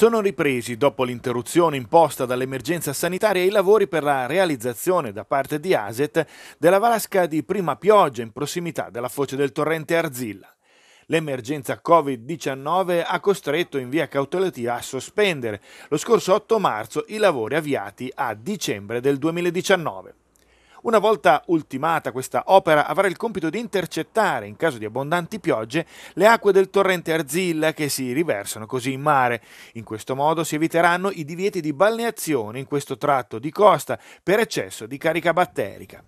Sono ripresi, dopo l'interruzione imposta dall'emergenza sanitaria, i lavori per la realizzazione da parte di ASET della vasca di prima pioggia in prossimità della foce del torrente Arzilla. L'emergenza Covid-19 ha costretto in via cautelativa a sospendere lo scorso 8 marzo i lavori avviati a dicembre del 2019. Una volta ultimata questa opera avrà il compito di intercettare, in caso di abbondanti piogge, le acque del torrente Arzilla che si riversano così in mare. In questo modo si eviteranno i divieti di balneazione in questo tratto di costa per eccesso di carica batterica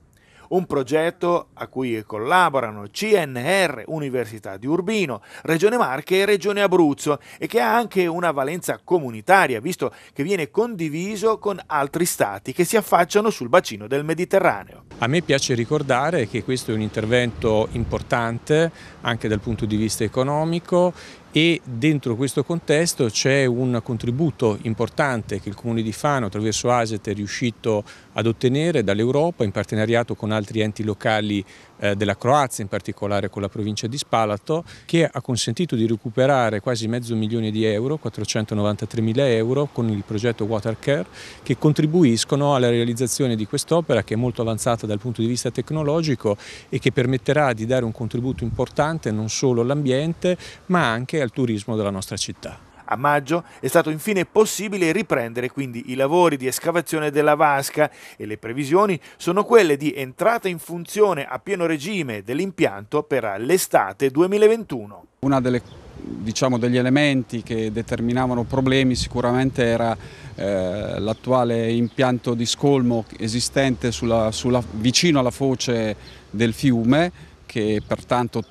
un progetto a cui collaborano CNR, Università di Urbino, Regione Marche e Regione Abruzzo e che ha anche una valenza comunitaria, visto che viene condiviso con altri stati che si affacciano sul bacino del Mediterraneo. A me piace ricordare che questo è un intervento importante anche dal punto di vista economico e dentro questo contesto c'è un contributo importante che il Comune di Fano attraverso ASET è riuscito ad ottenere dall'Europa in partenariato con altri enti locali eh, della Croazia, in particolare con la provincia di Spalato, che ha consentito di recuperare quasi mezzo milione di euro, 493 mila euro, con il progetto Water Care, che contribuiscono alla realizzazione di quest'opera che è molto avanzata dal punto di vista tecnologico e che permetterà di dare un contributo importante non solo all'ambiente ma anche al turismo della nostra città. A maggio è stato infine possibile riprendere quindi i lavori di escavazione della vasca e le previsioni sono quelle di entrata in funzione a pieno regime dell'impianto per l'estate 2021. Una delle, diciamo, degli elementi che determinavano problemi sicuramente era eh, l'attuale impianto di scolmo esistente sulla, sulla, vicino alla foce del fiume che pertanto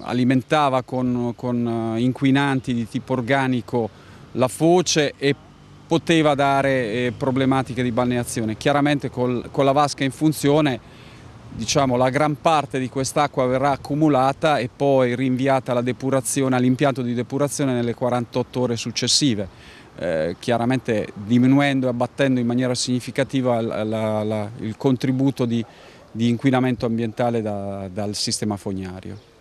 alimentava con, con, eh, inquinanti di tipo organico la foce e poteva dare eh, problematiche di balneazione. Chiaramente col, con la vasca in funzione diciamo, la gran parte di quest'acqua verrà accumulata e poi rinviata all'impianto di depurazione nelle 48 ore successive, eh, chiaramente diminuendo e abbattendo in maniera significativa la, la, la, il contributo di, di inquinamento ambientale da, dal sistema fognario.